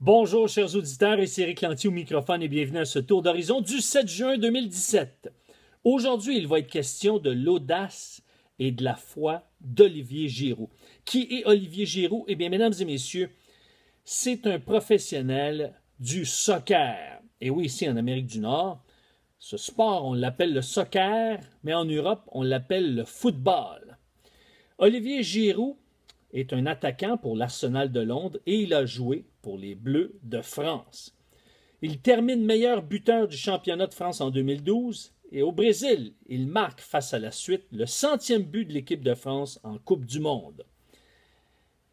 Bonjour, chers auditeurs, ici Eric Lantier au microphone et bienvenue à ce tour d'horizon du 7 juin 2017. Aujourd'hui, il va être question de l'audace et de la foi d'Olivier Giroud. Qui est Olivier Giroud? Eh bien, mesdames et messieurs, c'est un professionnel du soccer. Et oui, ici en Amérique du Nord, ce sport, on l'appelle le soccer, mais en Europe, on l'appelle le football. Olivier Giroud est un attaquant pour l'Arsenal de Londres et il a joué pour les Bleus de France. Il termine meilleur buteur du championnat de France en 2012 et au Brésil, il marque face à la suite le centième but de l'équipe de France en Coupe du Monde.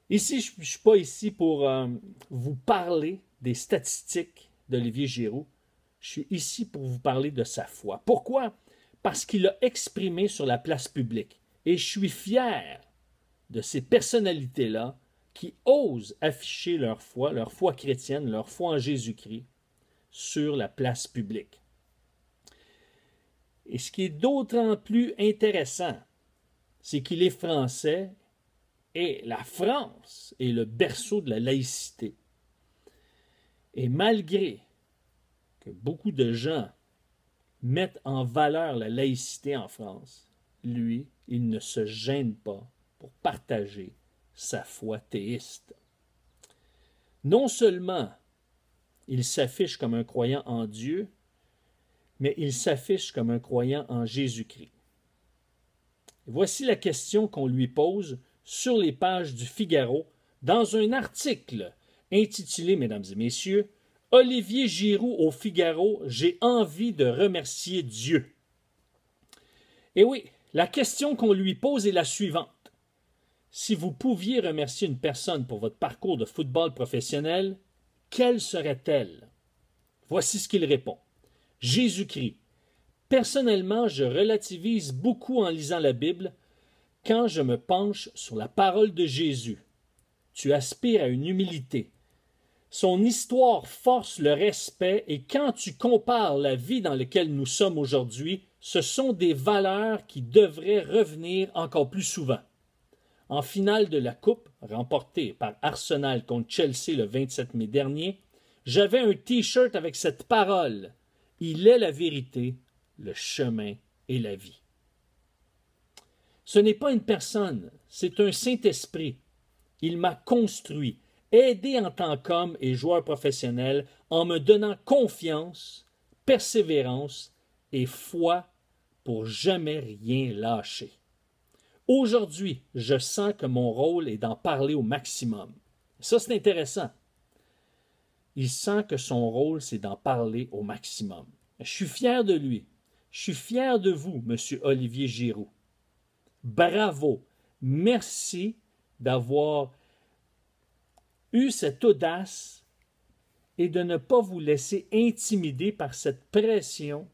Ici, je ne suis pas ici pour euh, vous parler des statistiques d'Olivier Giroud. Je suis ici pour vous parler de sa foi. Pourquoi? Parce qu'il l'a exprimé sur la place publique. Et je suis fier de ces personnalités-là qui osent afficher leur foi, leur foi chrétienne, leur foi en Jésus-Christ sur la place publique. Et ce qui est d'autant plus intéressant, c'est qu'il est français et la France est le berceau de la laïcité. Et malgré que beaucoup de gens mettent en valeur la laïcité en France, lui, il ne se gêne pas pour partager sa foi théiste. Non seulement il s'affiche comme un croyant en Dieu, mais il s'affiche comme un croyant en Jésus-Christ. Voici la question qu'on lui pose sur les pages du Figaro dans un article intitulé, Mesdames et Messieurs, Olivier Giroud au Figaro, j'ai envie de remercier Dieu. Eh oui, la question qu'on lui pose est la suivante. Si vous pouviez remercier une personne pour votre parcours de football professionnel, quelle serait-elle Voici ce qu'il répond. Jésus-Christ. Personnellement, je relativise beaucoup en lisant la Bible quand je me penche sur la parole de Jésus. Tu aspires à une humilité. Son histoire force le respect et quand tu compares la vie dans laquelle nous sommes aujourd'hui, ce sont des valeurs qui devraient revenir encore plus souvent. En finale de la Coupe, remportée par Arsenal contre Chelsea le 27 mai dernier, j'avais un T-shirt avec cette parole Il est la vérité, le chemin et la vie. Ce n'est pas une personne, c'est un Saint-Esprit. Il m'a construit, aidé en tant qu'homme et joueur professionnel en me donnant confiance, persévérance et foi pour jamais rien lâcher. Aujourd'hui, je sens que mon rôle est d'en parler au maximum. Ça, c'est intéressant. Il sent que son rôle, c'est d'en parler au maximum. Je suis fier de lui. Je suis fier de vous, Monsieur Olivier Giroud. Bravo. Merci d'avoir eu cette audace et de ne pas vous laisser intimider par cette pression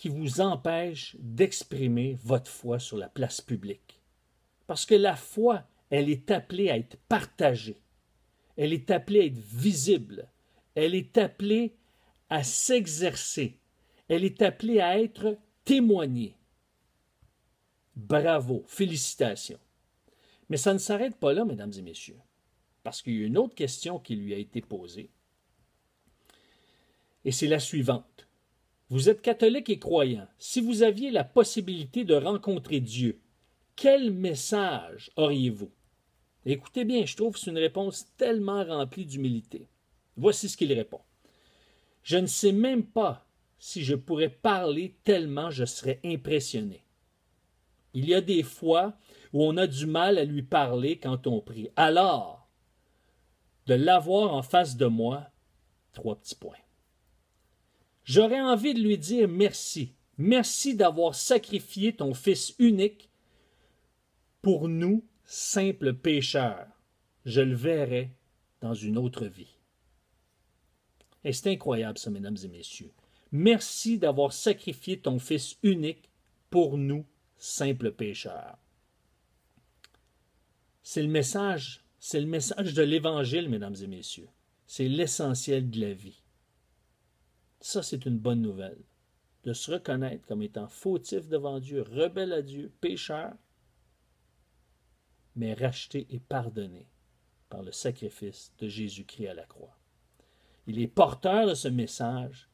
qui vous empêche d'exprimer votre foi sur la place publique. Parce que la foi, elle est appelée à être partagée, elle est appelée à être visible, elle est appelée à s'exercer, elle est appelée à être témoignée. Bravo, félicitations. Mais ça ne s'arrête pas là, mesdames et messieurs, parce qu'il y a une autre question qui lui a été posée, et c'est la suivante. Vous êtes catholique et croyant. Si vous aviez la possibilité de rencontrer Dieu, quel message auriez-vous? Écoutez bien, je trouve que c'est une réponse tellement remplie d'humilité. Voici ce qu'il répond. Je ne sais même pas si je pourrais parler tellement je serais impressionné. Il y a des fois où on a du mal à lui parler quand on prie. Alors, de l'avoir en face de moi, trois petits points. J'aurais envie de lui dire merci. Merci d'avoir sacrifié ton Fils unique pour nous, simples pécheurs. Je le verrai dans une autre vie. Et c'est incroyable, ça, mesdames et messieurs. Merci d'avoir sacrifié ton Fils unique pour nous, simples pécheurs. C'est le message, c'est le message de l'Évangile, mesdames et messieurs. C'est l'essentiel de la vie. Ça, c'est une bonne nouvelle. De se reconnaître comme étant fautif devant Dieu, rebelle à Dieu, pécheur, mais racheté et pardonné par le sacrifice de Jésus-Christ à la croix. Il est porteur de ce message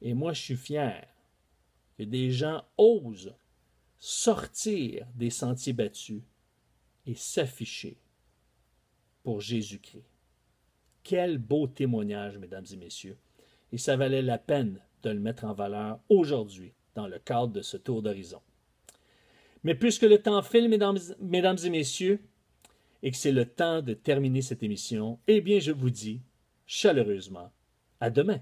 et moi je suis fier que des gens osent sortir des sentiers battus et s'afficher pour Jésus-Christ. Quel beau témoignage, mesdames et messieurs et ça valait la peine de le mettre en valeur aujourd'hui dans le cadre de ce tour d'horizon. Mais puisque le temps file, mesdames, mesdames et messieurs, et que c'est le temps de terminer cette émission, eh bien je vous dis chaleureusement à demain.